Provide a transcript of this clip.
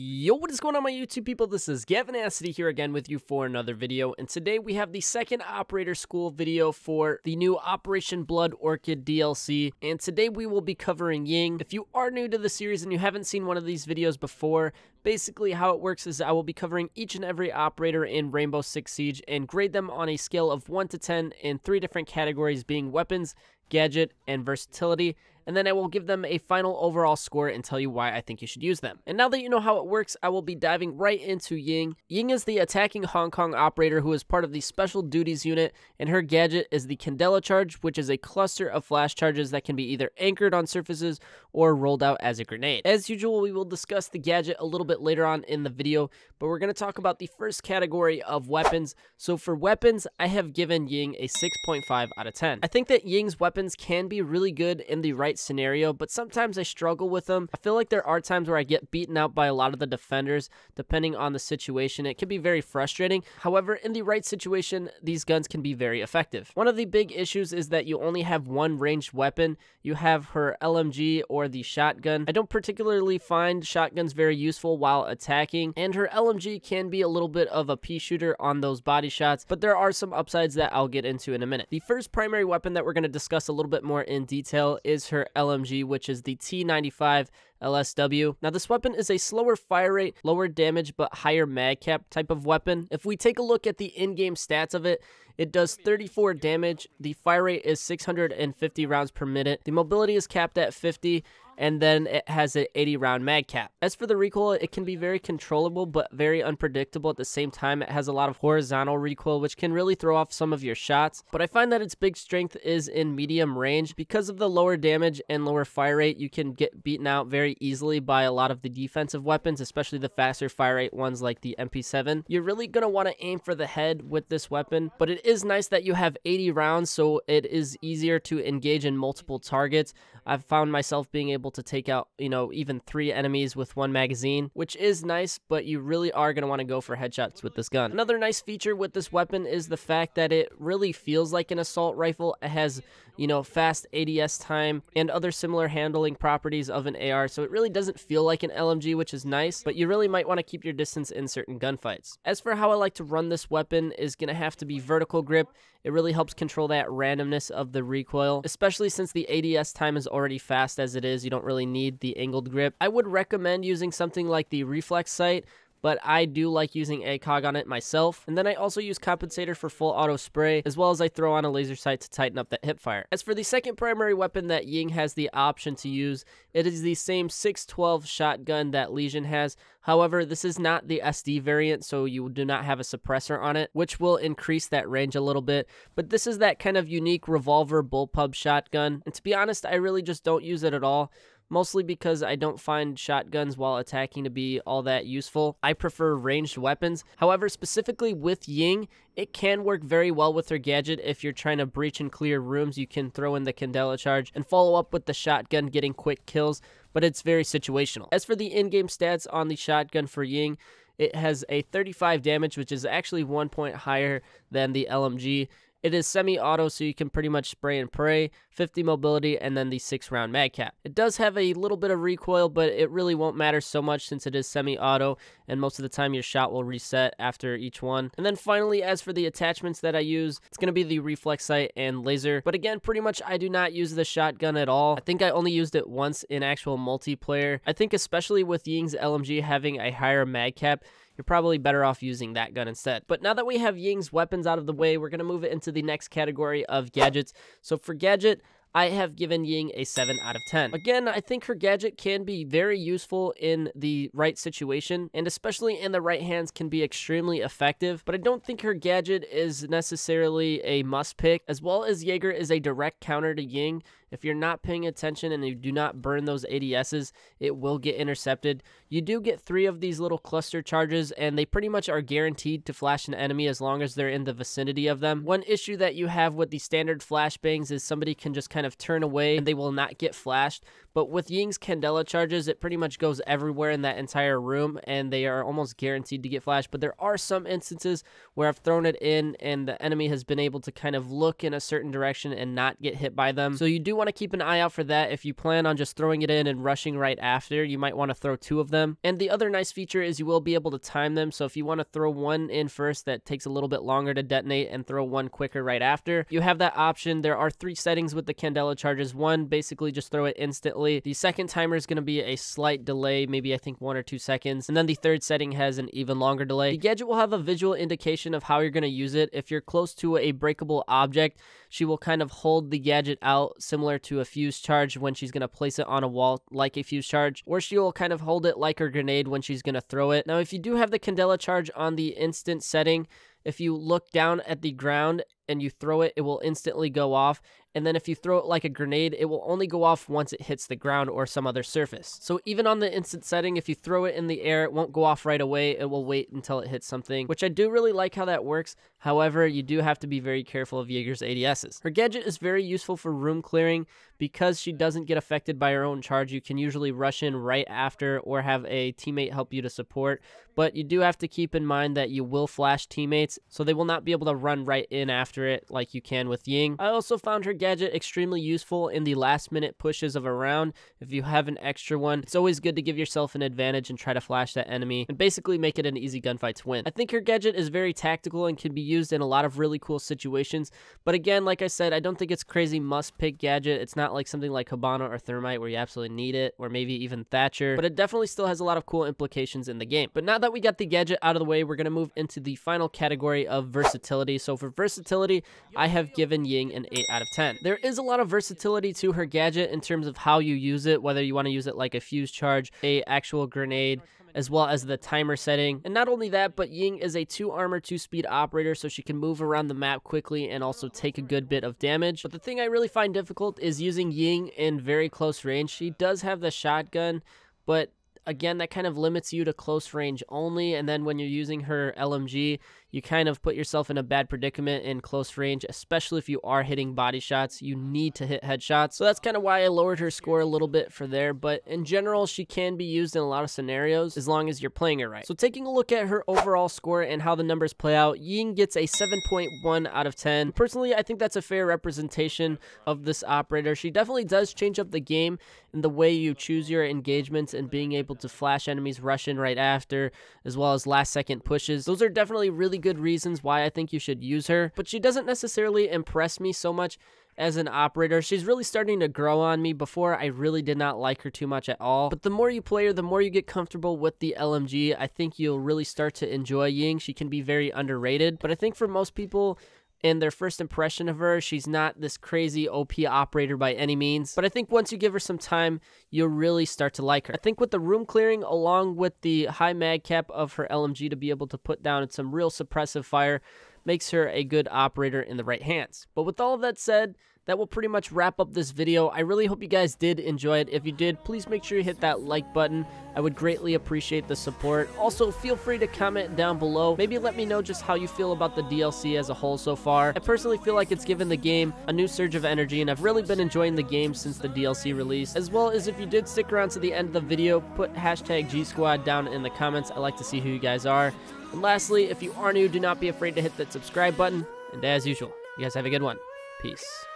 Yo, what is going on my YouTube people? This is Gavin Asity here again with you for another video, and today we have the second Operator School video for the new Operation Blood Orchid DLC, and today we will be covering Ying. If you are new to the series and you haven't seen one of these videos before, basically how it works is I will be covering each and every operator in Rainbow Six Siege and grade them on a scale of 1 to 10 in three different categories being weapons, gadget, and versatility, and then I will give them a final overall score and tell you why I think you should use them. And now that you know how it works, I will be diving right into Ying. Ying is the attacking Hong Kong operator who is part of the Special Duties Unit, and her gadget is the Candela Charge, which is a cluster of flash charges that can be either anchored on surfaces or rolled out as a grenade. As usual, we will discuss the gadget a little bit later on in the video, but we're going to talk about the first category of weapons. So for weapons, I have given Ying a 6.5 out of 10. I think that Ying's weapons can be really good in the right right scenario, but sometimes I struggle with them. I feel like there are times where I get beaten out by a lot of the defenders, depending on the situation. It can be very frustrating. However, in the right situation, these guns can be very effective. One of the big issues is that you only have one ranged weapon. You have her LMG or the shotgun. I don't particularly find shotguns very useful while attacking, and her LMG can be a little bit of a pea shooter on those body shots, but there are some upsides that I'll get into in a minute. The first primary weapon that we're going to discuss a little bit more in detail is her LMG, which is the T95 LSW. Now, this weapon is a slower fire rate, lower damage, but higher mag cap type of weapon. If we take a look at the in-game stats of it, it does 34 damage. The fire rate is 650 rounds per minute. The mobility is capped at 50, and then it has an 80 round mag cap. As for the recoil, it can be very controllable but very unpredictable at the same time. It has a lot of horizontal recoil which can really throw off some of your shots, but I find that its big strength is in medium range. Because of the lower damage and lower fire rate, you can get beaten out very very easily by a lot of the defensive weapons, especially the faster fire rate ones like the MP7. You're really going to want to aim for the head with this weapon, but it is nice that you have 80 rounds, so it is easier to engage in multiple targets. I've found myself being able to take out, you know, even three enemies with one magazine, which is nice, but you really are going to want to go for headshots with this gun. Another nice feature with this weapon is the fact that it really feels like an assault rifle. It has, you know, fast ADS time and other similar handling properties of an AR, so it really doesn't feel like an LMG, which is nice, but you really might want to keep your distance in certain gunfights. As for how I like to run this weapon is going to have to be vertical grip. It really helps control that randomness of the recoil, especially since the ADS time is already fast as it is. You don't really need the angled grip. I would recommend using something like the reflex sight, but I do like using a cog on it myself. And then I also use compensator for full auto spray, as well as I throw on a laser sight to tighten up that hip fire. As for the second primary weapon that Ying has the option to use, it is the same 612 shotgun that Legion has. However, this is not the SD variant, so you do not have a suppressor on it, which will increase that range a little bit. But this is that kind of unique revolver bullpup shotgun. And to be honest, I really just don't use it at all mostly because I don't find shotguns while attacking to be all that useful. I prefer ranged weapons. However, specifically with Ying, it can work very well with her gadget if you're trying to breach and clear rooms. You can throw in the Candela charge and follow up with the shotgun getting quick kills, but it's very situational. As for the in-game stats on the shotgun for Ying, it has a 35 damage, which is actually one point higher than the LMG. It is semi auto, so you can pretty much spray and pray, 50 mobility, and then the 6 round madcap. It does have a little bit of recoil, but it really won't matter so much since it is semi auto, and most of the time your shot will reset after each one. And then finally, as for the attachments that I use, it's going to be the reflex sight and laser. But again, pretty much I do not use the shotgun at all. I think I only used it once in actual multiplayer. I think, especially with Ying's LMG having a higher madcap, you're probably better off using that gun instead. But now that we have Ying's weapons out of the way, we're going to move it into the next category of gadgets. So for gadget, I have given Ying a 7 out of 10. Again, I think her gadget can be very useful in the right situation, and especially in the right hands can be extremely effective, but I don't think her gadget is necessarily a must pick, as well as Jaeger is a direct counter to Ying, if you're not paying attention and you do not burn those ADSs, it will get intercepted. You do get three of these little cluster charges, and they pretty much are guaranteed to flash an enemy as long as they're in the vicinity of them. One issue that you have with the standard flashbangs is somebody can just kind of turn away and they will not get flashed. But with Ying's Candela charges, it pretty much goes everywhere in that entire room, and they are almost guaranteed to get flashed. But there are some instances where I've thrown it in, and the enemy has been able to kind of look in a certain direction and not get hit by them. So you do want to keep an eye out for that. If you plan on just throwing it in and rushing right after, you might want to throw two of them. And the other nice feature is you will be able to time them. So if you want to throw one in first that takes a little bit longer to detonate and throw one quicker right after, you have that option. There are three settings with the Candela charges. One, basically just throw it instantly. The second timer is going to be a slight delay, maybe I think one or two seconds. And then the third setting has an even longer delay. The gadget will have a visual indication of how you're going to use it. If you're close to a breakable object, she will kind of hold the gadget out similar similar to a fuse charge when she's going to place it on a wall like a fuse charge, or she will kind of hold it like her grenade when she's going to throw it. Now, if you do have the Candela charge on the instant setting, if you look down at the ground and you throw it, it will instantly go off and then if you throw it like a grenade, it will only go off once it hits the ground or some other surface. So even on the instant setting, if you throw it in the air, it won't go off right away. It will wait until it hits something, which I do really like how that works. However, you do have to be very careful of Jaeger's ADSs. Her gadget is very useful for room clearing because she doesn't get affected by her own charge. You can usually rush in right after or have a teammate help you to support, but you do have to keep in mind that you will flash teammates, so they will not be able to run right in after it like you can with Ying. I also found her gadget extremely useful in the last minute pushes of a round. If you have an extra one, it's always good to give yourself an advantage and try to flash that enemy and basically make it an easy gunfight to win. I think her gadget is very tactical and can be used in a lot of really cool situations, but again, like I said, I don't think it's crazy must pick gadget. It's not like something like Habana or Thermite where you absolutely need it, or maybe even Thatcher, but it definitely still has a lot of cool implications in the game. But now that that we got the gadget out of the way, we're going to move into the final category of versatility. So for versatility, I have given Ying an 8 out of 10. There is a lot of versatility to her gadget in terms of how you use it, whether you want to use it like a fuse charge, a actual grenade, as well as the timer setting. And not only that, but Ying is a 2 armor, 2 speed operator, so she can move around the map quickly and also take a good bit of damage. But the thing I really find difficult is using Ying in very close range. She does have the shotgun, but again, that kind of limits you to close range only. And then when you're using her LMG, you kind of put yourself in a bad predicament in close range, especially if you are hitting body shots. You need to hit headshots. So that's kind of why I lowered her score a little bit for there. But in general, she can be used in a lot of scenarios as long as you're playing her right. So taking a look at her overall score and how the numbers play out, Ying gets a 7.1 out of 10. Personally, I think that's a fair representation of this operator. She definitely does change up the game in the way you choose your engagements and being able to flash enemies rush in right after, as well as last second pushes. Those are definitely really really good reasons why I think you should use her, but she doesn't necessarily impress me so much as an operator. She's really starting to grow on me. Before, I really did not like her too much at all. But the more you play her, the more you get comfortable with the LMG. I think you'll really start to enjoy Ying. She can be very underrated, but I think for most people, and their first impression of her, she's not this crazy OP operator by any means. But I think once you give her some time, you'll really start to like her. I think with the room clearing, along with the high mag cap of her LMG to be able to put down some real suppressive fire, makes her a good operator in the right hands. But with all of that said, that will pretty much wrap up this video. I really hope you guys did enjoy it. If you did, please make sure you hit that like button. I would greatly appreciate the support. Also, feel free to comment down below. Maybe let me know just how you feel about the DLC as a whole so far. I personally feel like it's given the game a new surge of energy, and I've really been enjoying the game since the DLC release, as well as if you did stick around to the end of the video, put hashtag GSquad down in the comments. I like to see who you guys are. And lastly, if you are new, do not be afraid to hit that subscribe button. And as usual, you guys have a good one. Peace.